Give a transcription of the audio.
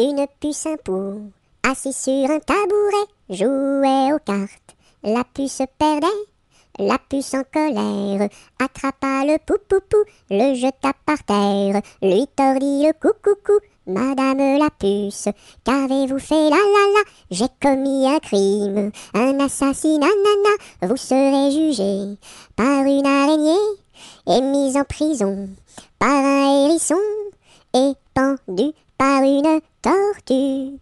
Une puce, un pot, assis sur un tabouret, jouait aux cartes. La puce perdait, la puce en colère, attrapa le pou-pou-pou, le jeta par terre, lui tordit le cou-cou-cou. Madame la puce, qu'avez-vous fait la la la J'ai commis un crime, un assassinat, nana. Vous serez jugé par une araignée et mise en prison pendu par une tortue.